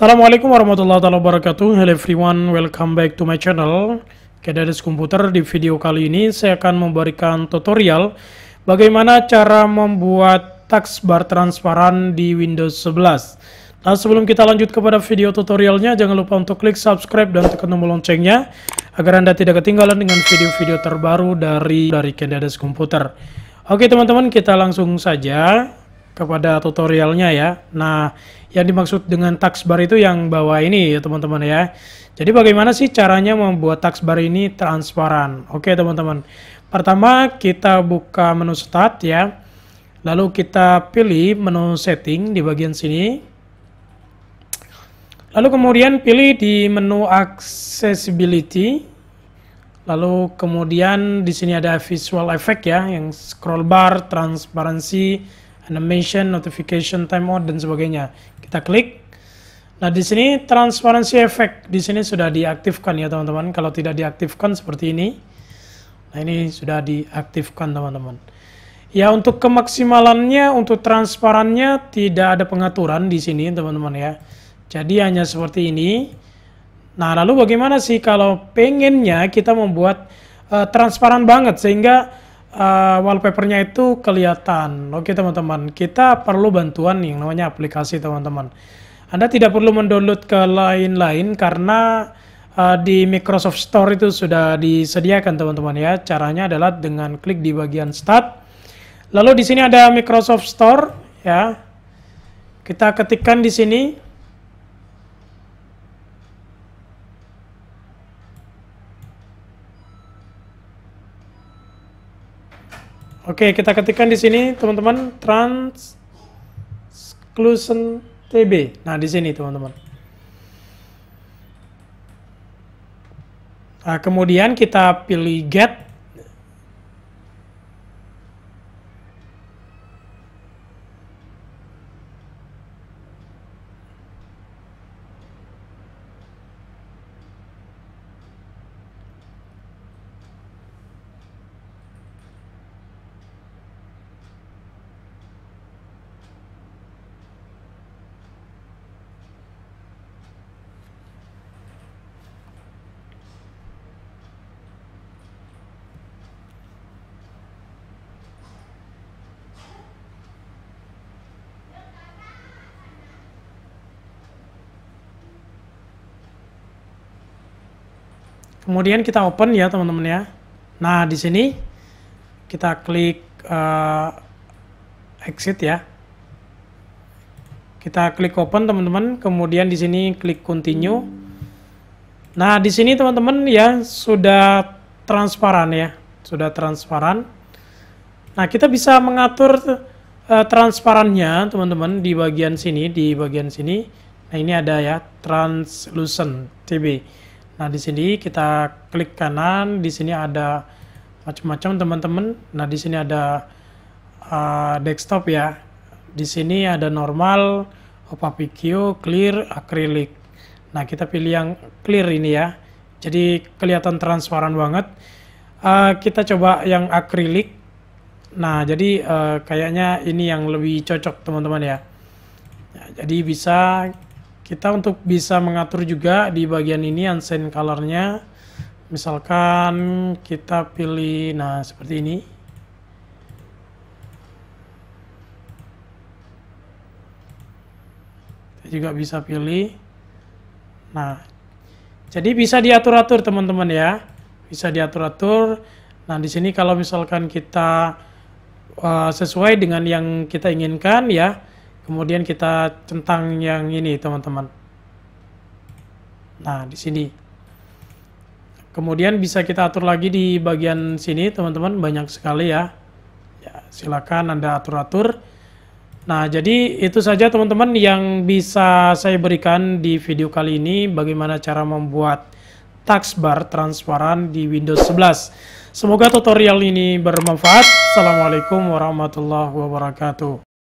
Assalamualaikum warahmatullahi wabarakatuh Hello everyone, welcome back to my channel Kedades Komputer, di video kali ini saya akan memberikan tutorial Bagaimana cara membuat bar transparan di Windows 11 Nah sebelum kita lanjut kepada video tutorialnya Jangan lupa untuk klik subscribe dan tekan tombol loncengnya Agar Anda tidak ketinggalan dengan video-video terbaru dari, dari Kedades Komputer Oke teman-teman kita langsung saja kepada tutorialnya ya. Nah, yang dimaksud dengan taskbar itu yang bawah ini ya teman-teman ya. Jadi bagaimana sih caranya membuat taskbar ini transparan? Oke teman-teman. Pertama kita buka menu start ya. Lalu kita pilih menu setting di bagian sini. Lalu kemudian pilih di menu accessibility. Lalu kemudian di sini ada visual effect ya, yang scroll bar, transparansi, animation, notification, timeout dan sebagainya. Kita klik. Nah, di sini transparansi efek di sini sudah diaktifkan ya, teman-teman. Kalau tidak diaktifkan seperti ini. Nah, ini sudah diaktifkan, teman-teman. Ya, untuk kemaksimalannya, untuk transparannya tidak ada pengaturan di sini, teman-teman ya. Jadi hanya seperti ini. Nah, lalu bagaimana sih kalau pengennya kita membuat uh, transparan banget sehingga uh, wallpapernya itu kelihatan. Oke teman-teman, kita perlu bantuan yang namanya aplikasi teman-teman. Anda tidak perlu mendownload ke lain-lain karena uh, di Microsoft Store itu sudah disediakan teman-teman ya. Caranya adalah dengan klik di bagian Start. Lalu di sini ada Microsoft Store ya. Kita ketikkan di sini. Oke, kita ketikkan di sini teman-teman transclusion TB. Nah, di sini teman-teman. Nah, kemudian kita pilih get Kemudian kita open ya teman-teman ya. Nah di sini kita klik uh, exit ya. Kita klik open teman-teman. Kemudian di sini klik continue. Nah di sini teman-teman ya sudah transparan ya, sudah transparan. Nah kita bisa mengatur uh, transparannya teman-teman di bagian sini, di bagian sini. Nah ini ada ya translucent TB. Nah, di sini kita klik kanan, di sini ada macam-macam teman-teman. Nah, di sini ada uh, desktop ya. Di sini ada normal, opapikio, clear, akrilik Nah, kita pilih yang clear ini ya. Jadi kelihatan transparan banget. Uh, kita coba yang akrilik Nah, jadi uh, kayaknya ini yang lebih cocok teman-teman ya. Nah, jadi bisa kita untuk bisa mengatur juga di bagian ini unsend colornya misalkan kita pilih nah seperti ini kita juga bisa pilih nah jadi bisa diatur-atur teman-teman ya bisa diatur-atur nah di sini kalau misalkan kita uh, sesuai dengan yang kita inginkan ya kemudian kita centang yang ini teman-teman nah di sini kemudian bisa kita atur lagi di bagian sini teman-teman banyak sekali ya ya silakan anda atur-atur nah jadi itu saja teman-teman yang bisa saya berikan di video kali ini bagaimana cara membuat taskbar transparan di Windows 11. Semoga tutorial ini bermanfaat. Assalamualaikum warahmatullahi wabarakatuh.